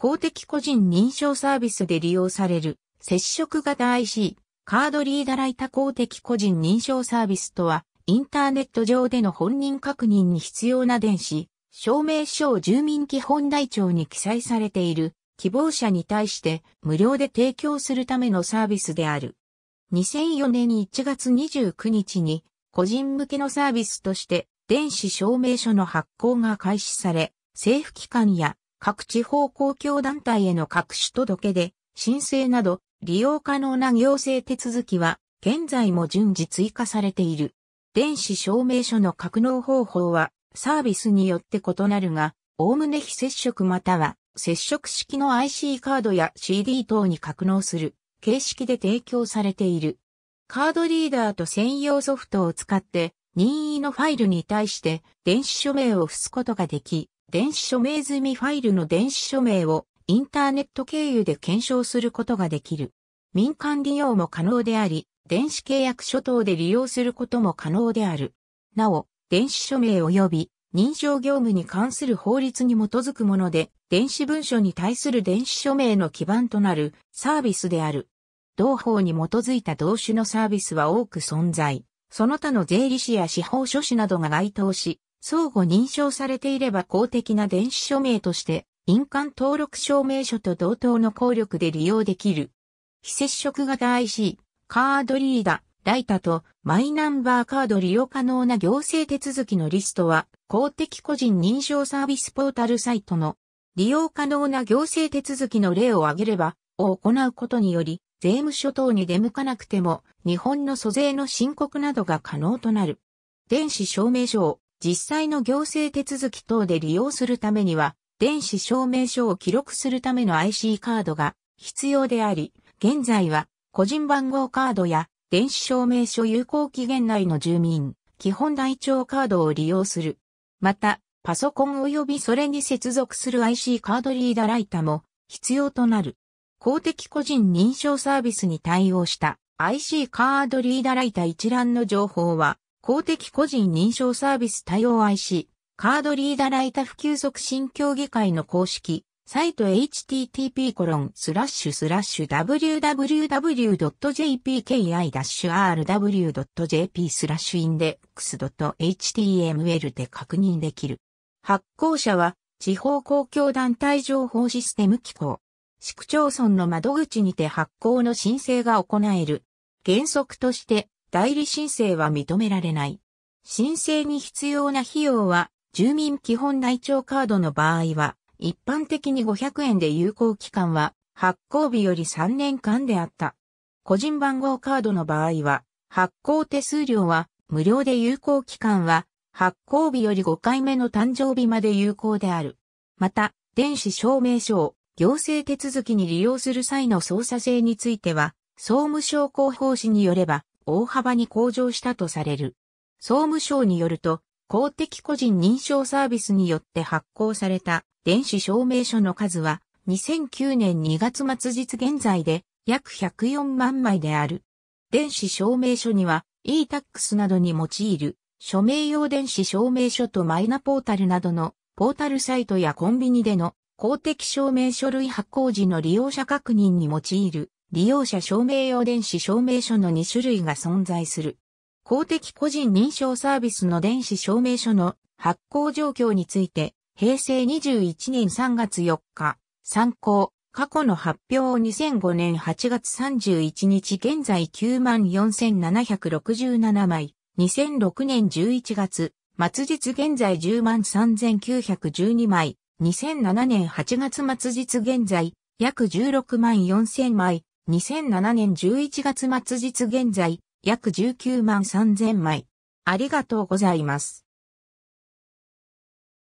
公的個人認証サービスで利用される接触型 IC、カードリーダライタ公的個人認証サービスとは、インターネット上での本人確認に必要な電子、証明書を住民基本台帳に記載されている希望者に対して無料で提供するためのサービスである。2004年1月29日に個人向けのサービスとして電子証明書の発行が開始され、政府機関や各地方公共団体への各種届で、申請など、利用可能な行政手続きは、現在も順次追加されている。電子証明書の格納方法は、サービスによって異なるが、おおむね非接触または、接触式の IC カードや CD 等に格納する形式で提供されている。カードリーダーと専用ソフトを使って任意のファイルに対して電子署名を付すことができ、電子署名済みファイルの電子署名をインターネット経由で検証することができる。民間利用も可能であり、電子契約書等で利用することも可能である。なお、電子署名及び認証業務に関する法律に基づくもので、電子文書に対する電子署名の基盤となるサービスである。同法に基づいた同種のサービスは多く存在。その他の税理士や司法書士などが該当し、相互認証されていれば公的な電子署名として、印鑑登録証明書と同等の効力で利用できる。非接触型 IC、カードリーダ、ー、ライタとマイナンバーカード利用可能な行政手続きのリストは公的個人認証サービスポータルサイトの利用可能な行政手続きの例を挙げればを行うことにより税務署等に出向かなくても日本の租税の申告などが可能となる。電子証明書を実際の行政手続き等で利用するためには、電子証明書を記録するための IC カードが必要であり、現在は個人番号カードや電子証明書有効期限内の住民、基本台帳カードを利用する。また、パソコン及びそれに接続する IC カードリーダライタも必要となる。公的個人認証サービスに対応した IC カードリーダライタ一覧の情報は公的個人認証サービス対応 IC、カードリーダライタ普及促進協議会の公式、サイト http コロンスラッシュスラッシュ www.jpki-rw.jp スラッシュインデックス .html で確認できる。発行者は地方公共団体情報システム機構。市区町村の窓口にて発行の申請が行える。原則として代理申請は認められない。申請に必要な費用は、住民基本台帳カードの場合は、一般的に500円で有効期間は、発行日より3年間であった。個人番号カードの場合は、発行手数料は無料で有効期間は、発行日より5回目の誕生日まで有効である。また、電子証明書を行政手続きに利用する際の操作性については、総務省広報誌によれば、大幅に向上したとされる。総務省によると、公的個人認証サービスによって発行された電子証明書の数は2009年2月末日現在で約104万枚である。電子証明書には e-tax などに用いる署名用電子証明書とマイナポータルなどのポータルサイトやコンビニでの公的証明書類発行時の利用者確認に用いる利用者証明用電子証明書の2種類が存在する。公的個人認証サービスの電子証明書の発行状況について、平成21年3月4日、参考、過去の発表を2005年8月31日現在94,767枚、2006年11月、末日現在103,912枚、2007年8月末日現在約16万4000枚、2007年11月末日現在、約19万3000枚。ありがとうございます。